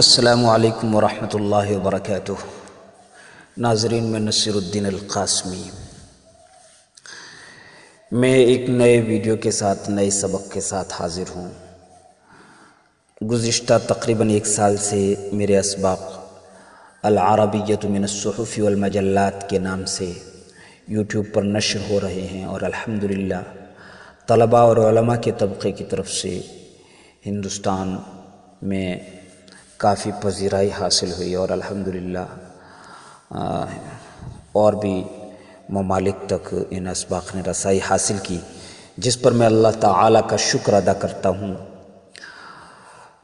السلام علیکم ورحمۃ اللہ وبرکاتہ ناظرین میں الدین القاسمی میں ایک نئے ویڈیو کے ساتھ نئے سبق کے ساتھ حاضر ہوں گزشتہ تقریباً ایک سال سے میرے اسباق العربیت من الصحف والمجلات کے نام سے یوٹیوب پر نشر ہو رہے ہیں اور الحمد للہ طلباء اور علماء کے طبقے کی طرف سے ہندوستان میں کافی پذیرائی حاصل ہوئی اور الحمد اور بھی ممالک تک ان اسباق نے رسائی حاصل کی جس پر میں اللہ تعالیٰ کا شکر ادا کرتا ہوں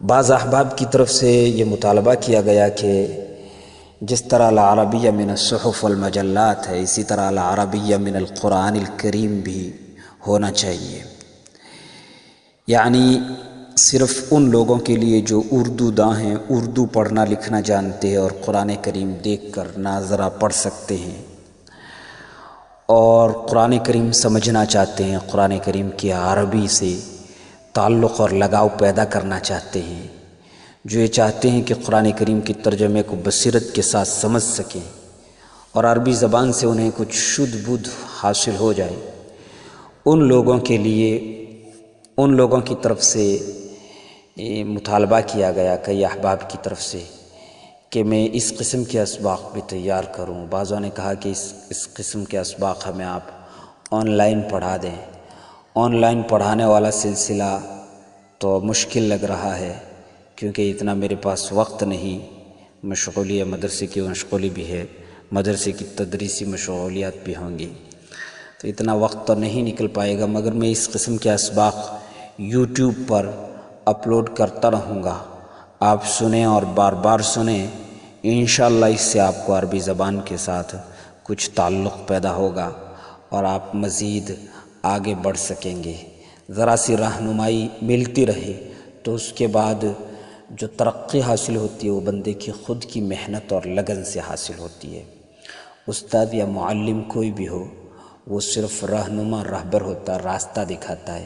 بعض احباب کی طرف سے یہ مطالبہ کیا گیا کہ جس طرح العربیہ من الصحف والمجلات ہے اسی طرح العربیہ من القرآن الکریم بھی ہونا چاہیے یعنی صرف ان لوگوں کے لیے جو اردو داں ہیں اردو پڑھنا لکھنا جانتے ہیں اور قرآن کریم دیکھ کر ناظرہ پڑھ سکتے ہیں اور قرآن کریم سمجھنا چاہتے ہیں قرآن کریم کے عربی سے تعلق اور لگاؤ پیدا کرنا چاہتے ہیں جو یہ چاہتے ہیں کہ قرآن کریم کے ترجمے کو بصیرت کے ساتھ سمجھ سکیں اور عربی زبان سے انہیں کچھ شدھ بدھ حاصل ہو جائے ان لوگوں کے لیے ان لوگوں کی طرف سے مطالبہ کیا گیا کئی احباب کی طرف سے کہ میں اس قسم کے اسباق بھی تیار کروں بعضوں نے کہا کہ اس اس قسم کے اسباق ہمیں آپ آن لائن پڑھا دیں آن لائن پڑھانے والا سلسلہ تو مشکل لگ رہا ہے کیونکہ اتنا میرے پاس وقت نہیں ہے مدرسے کی مشغولی بھی ہے مدرسے کی تدریسی مشغولیات بھی ہوں گی تو اتنا وقت تو نہیں نکل پائے گا مگر میں اس قسم کے اسباق یوٹیوب پر اپلوڈ کرتا رہوں گا آپ سنیں اور بار بار سنیں انشاءاللہ اس سے آپ کو عربی زبان کے ساتھ کچھ تعلق پیدا ہوگا اور آپ مزید آگے بڑھ سکیں گے ذرا سی رہنمائی ملتی رہے تو اس کے بعد جو ترقی حاصل ہوتی ہے وہ بندے کی خود کی محنت اور لگن سے حاصل ہوتی ہے استاد یا معلم کوئی بھی ہو وہ صرف رہنما رہبر ہوتا راستہ دکھاتا ہے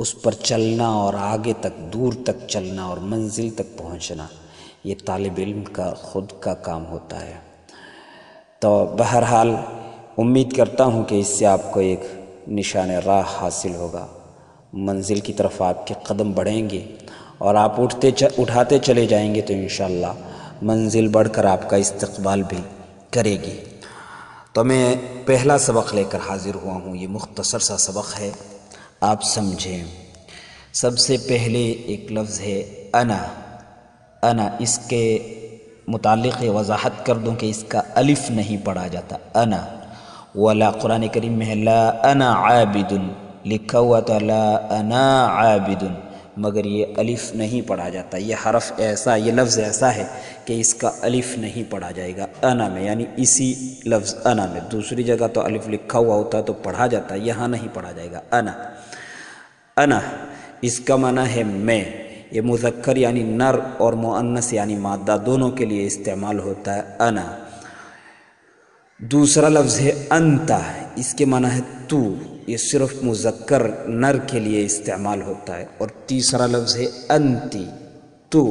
اس پر چلنا اور آگے تک دور تک چلنا اور منزل تک پہنچنا یہ طالب علم کا خود کا کام ہوتا ہے تو بہرحال امید کرتا ہوں کہ اس سے آپ کو ایک نشان راہ حاصل ہوگا منزل کی طرف آپ کے قدم بڑھیں گے اور آپ اٹھتے اٹھاتے چلے جائیں گے تو انشاءاللہ منزل بڑھ کر آپ کا استقبال بھی کرے گی تو میں پہلا سبق لے کر حاضر ہوا ہوں یہ مختصر سا سبق ہے آپ سمجھیں سب سے پہلے ایک لفظ ہے انا انا اس کے متعلق وضاحت کر دوں کہ اس کا الف نہیں پڑھا جاتا انا ولا قرآن کریم میں لا انا عابد لکھا ہوا تو لا انا عابد مگر یہ الف نہیں پڑھا جاتا یہ حرف ایسا یہ لفظ ایسا ہے کہ اس کا الف نہیں پڑھا جائے گا انا میں یعنی اسی لفظ انا میں دوسری جگہ تو الف لکھا ہوا ہوتا تو پڑھا جاتا یہاں نہیں پڑھا جائے گا انا انا اس کا معنی ہے میں یہ مذکر یعنی نر اور مونس یعنی مادہ دونوں کے لیے استعمال ہوتا ہے انا دوسرا لفظ ہے انتا اس کے معنی ہے تو یہ صرف مذکر نر کے لیے استعمال ہوتا ہے اور تیسرا لفظ ہے انتی تو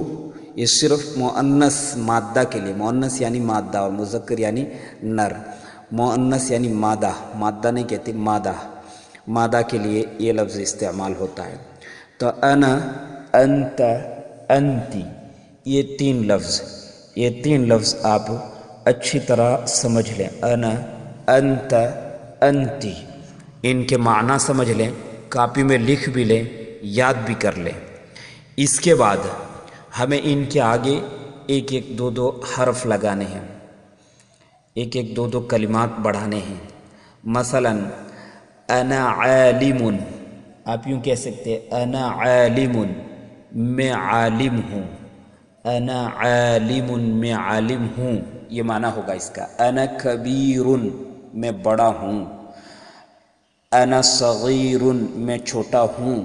یہ صرف منس مادہ کے لیے معنس یعنی مادہ اور مذکر یعنی نر مونس یعنی مادہ مادہ نہیں کہتے مادہ مادہ کے لیے یہ لفظ استعمال ہوتا ہے تو انا انت انتی یہ تین لفظ یہ تین لفظ آپ اچھی طرح سمجھ لیں انا انت انتی ان کے معنی سمجھ لیں کاپی میں لکھ بھی لیں یاد بھی کر لیں اس کے بعد ہمیں ان کے آگے ایک ایک دو دو حرف لگانے ہیں ایک ایک دو دو کلمات بڑھانے ہیں مثلاً انا عالم آپ یوں کہہ سکتے انا عالم میں عالم ہوں انا عالم میں عالم ہوں یہ معنی ہوگا اس کا انا کبیر میں بڑا ہوں انا صغیر میں چھوٹا ہوں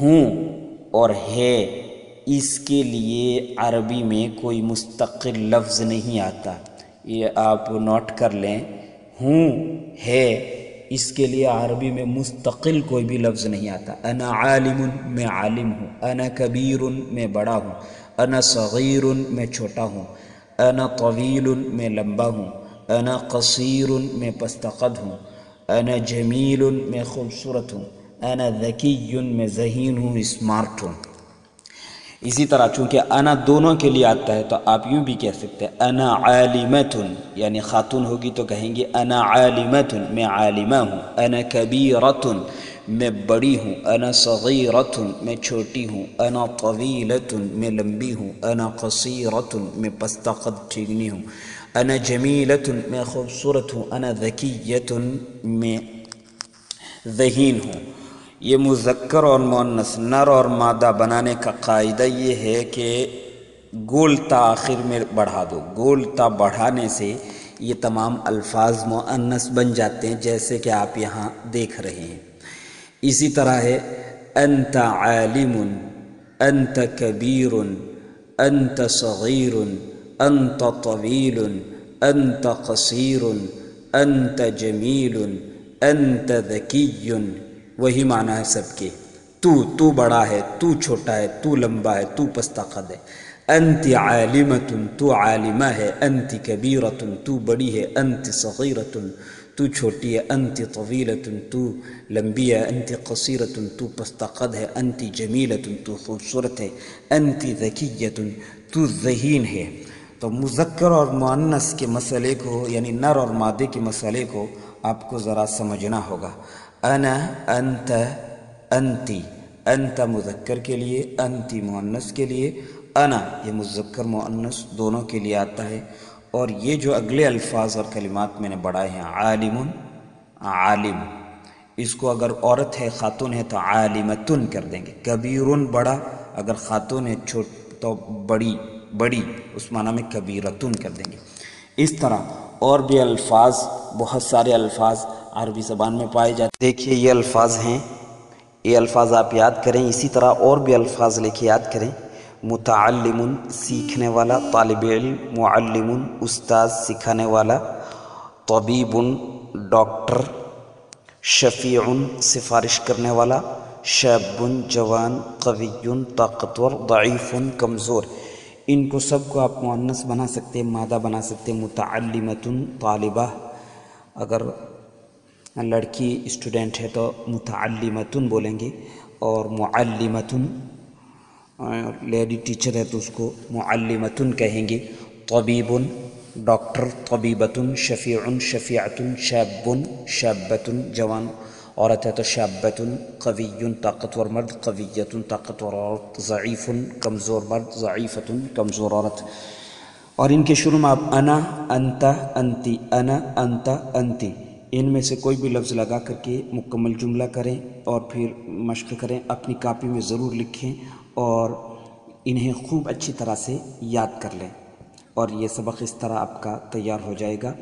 ہوں اور ہے اس کے لیے عربی میں کوئی مستقل لفظ نہیں آتا یہ آپ نوٹ کر لیں ہوں ہے اس کے لیے عربی میں مستقل کوئی بھی لفظ نہیں آتا انا عالم میں عالم ہوں انا کبیر میں بڑا ہوں انا صغیر میں چھوٹا ہوں انا طویل میں لمبا ہوں انا قصیر میں پستقد ہوں انا جمیل میں خوبصورت ہوں انا ذکی میں ذہین ہوں اسمارٹ ہوں اسی طرح چونکہ انا دونوں کے لیے آتا ہے تو آپ یوں بھی کہہ سکتے ہیں انا عالمتن یعنی خاتون ہوگی تو کہیں گی انا عالمتن میں عالمہ ہوں انا کبیرتن میں بڑی ہوں انا صغیرتن میں چھوٹی ہوں انا طویلتن میں لمبی ہوں انا قصیرتن میں پستہ قد ٹھیکنی ہوں انا جمیلتن میں خوبصورت ہوں انا ذکیتن میں ذہین ہوں یہ مذکر اور مونس نر اور مادہ بنانے کا قاعدہ یہ ہے کہ گول آخر میں بڑھا دو گول تا بڑھانے سے یہ تمام الفاظ معنس بن جاتے ہیں جیسے کہ آپ یہاں دیکھ رہے ہیں اسی طرح ہے انت انت انت انت عالم کبیر صغیر طویل انت قصیر انت جمیل انت ذکی وہی معنی ہے سب کے تو تو بڑا ہے تو چھوٹا ہے تو لمبا ہے تو پستہ قد ہے انت عالمتن تو عالمہ ہے انتی کبیرتن تو بڑی ہے صغیرتن تو چھوٹی ہے انت طویلتن تو لمبی ہے قصیرتن تو پستہ قد ہے انتی جمیلتن تو خوبصورت ہے انتی ذکیتن تو ذہین ہے تو مذکر اور معنس کے مسئلے کو یعنی نر اور مادے کے مسئلے کو آپ کو ذرا سمجھنا ہوگا انا انت انتی انت مذکر کے لیے انتی مؤنث کے لیے انا یہ مذکر مؤنث دونوں کے لیے آتا ہے اور یہ جو اگلے الفاظ اور کلمات میں نے بڑھائے ہیں عالم عالم اس کو اگر عورت ہے خاتون ہے تو عالمتن کر دیں گے کبیرن بڑا اگر خاتون ہے چھوٹ تو بڑی بڑی اس معنی میں کبیرتن کر دیں گے اس طرح اور بھی الفاظ بہت سارے الفاظ عربی زبان میں پائے جاتے ہیں دیکھیے یہ الفاظ ہیں یہ الفاظ آپ یاد کریں اسی طرح اور بھی الفاظ لے کے یاد کریں متعلم سیکھنے والا طالب علم معلم استاذ سکھانے والا طبیب ڈاکٹر شفیع سفارش کرنے والا شاب جوان قوی طاقتور ضعیف کمزور ان کو سب کو آپ معنس بنا ہیں مادہ بنا ہیں متعلمت طالبہ اگر لڑکی اسٹوڈنٹ ہے تو متعلمتن بولیں گے اور معلمتن لیڈی ٹیچر ہے تو اس کو معلمتن کہیں گے طبیبن ڈاکٹر طبیبتن شفیعن شفیعتن شابن شابتن جوان عورت ہے تو شابتن قوی طاقتور مرد قویتن طاقتور عورت ضعیف کمزور مرد ضعیفتن کمزور عورت اور ان کے شروع میں آپ انا انت انتی انا انت انتی ان میں سے کوئی بھی لفظ لگا کر کے مکمل جملہ کریں اور پھر مشق کریں اپنی کاپی میں ضرور لکھیں اور انہیں خوب اچھی طرح سے یاد کر لیں اور یہ سبق اس طرح آپ کا تیار ہو جائے گا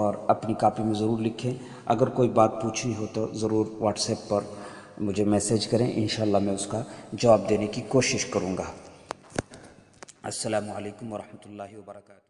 اور اپنی کاپی میں ضرور لکھیں اگر کوئی بات پوچھنی ہو تو ضرور واٹس ایپ پر مجھے میسیج کریں انشاءاللہ میں اس کا جواب دینے کی کوشش کروں گا السلام علیکم ورحمۃ اللہ وبرکاتہ